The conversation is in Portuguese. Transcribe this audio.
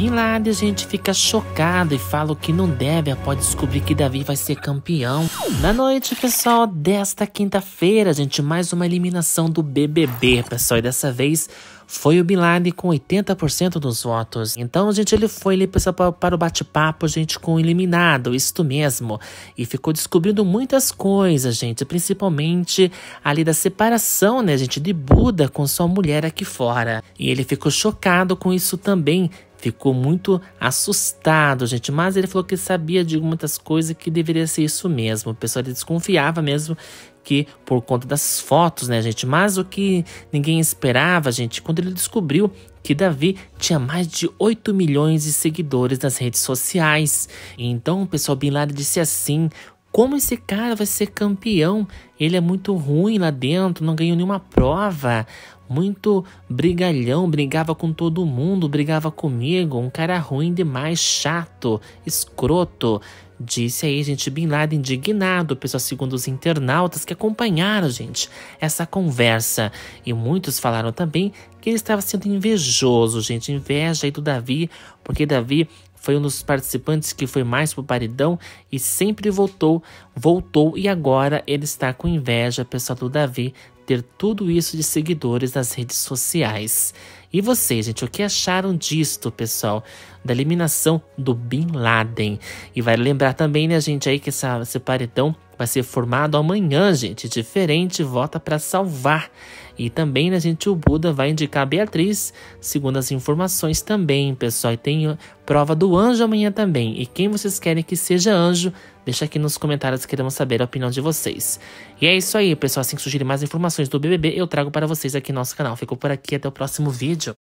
Bin Laden a gente fica chocado e fala o que não deve após descobrir que Davi vai ser campeão. Na noite, pessoal, desta quinta-feira, gente, mais uma eliminação do BBB, pessoal, e dessa vez foi o Bin Laden com 80% dos votos. Então, gente, ele foi ali para o bate-papo, gente, com o eliminado, isto mesmo. E ficou descobrindo muitas coisas, gente, principalmente ali da separação, né, gente, de Buda com sua mulher aqui fora. E ele ficou chocado com isso também, ficou muito assustado, gente. Mas ele falou que sabia de muitas coisas que deveria ser isso mesmo. O pessoal desconfiava mesmo que por conta das fotos, né, gente? Mas o que ninguém esperava, gente, quando ele descobriu que Davi tinha mais de 8 milhões de seguidores nas redes sociais. Então o pessoal Bin Laden disse assim: como esse cara vai ser campeão? Ele é muito ruim lá dentro, não ganhou nenhuma prova. Muito brigalhão, brigava com todo mundo, brigava comigo. Um cara ruim demais, chato, escroto. Disse aí, gente, Bin Laden indignado, pessoal, segundo os internautas que acompanharam, gente, essa conversa. E muitos falaram também que ele estava sendo invejoso, gente, inveja aí do Davi, porque Davi foi um dos participantes que foi mais pro paredão e sempre voltou, voltou e agora ele está com inveja, pessoal, do Davi ter tudo isso de seguidores nas redes sociais. E vocês, gente, o que acharam disto, pessoal? Da eliminação do Bin Laden. E vai lembrar também, né, gente, aí que essa, esse paredão vai ser formado amanhã, gente. Diferente, vota para salvar. E também, né, gente, o Buda vai indicar a Beatriz, segundo as informações também, pessoal. E tem prova do anjo amanhã também. E quem vocês querem que seja anjo, deixa aqui nos comentários, queremos saber a opinião de vocês. E é isso aí, pessoal. Assim que surgirem mais informações do BBB, eu trago para vocês aqui no nosso canal. Fico por aqui, até o próximo vídeo.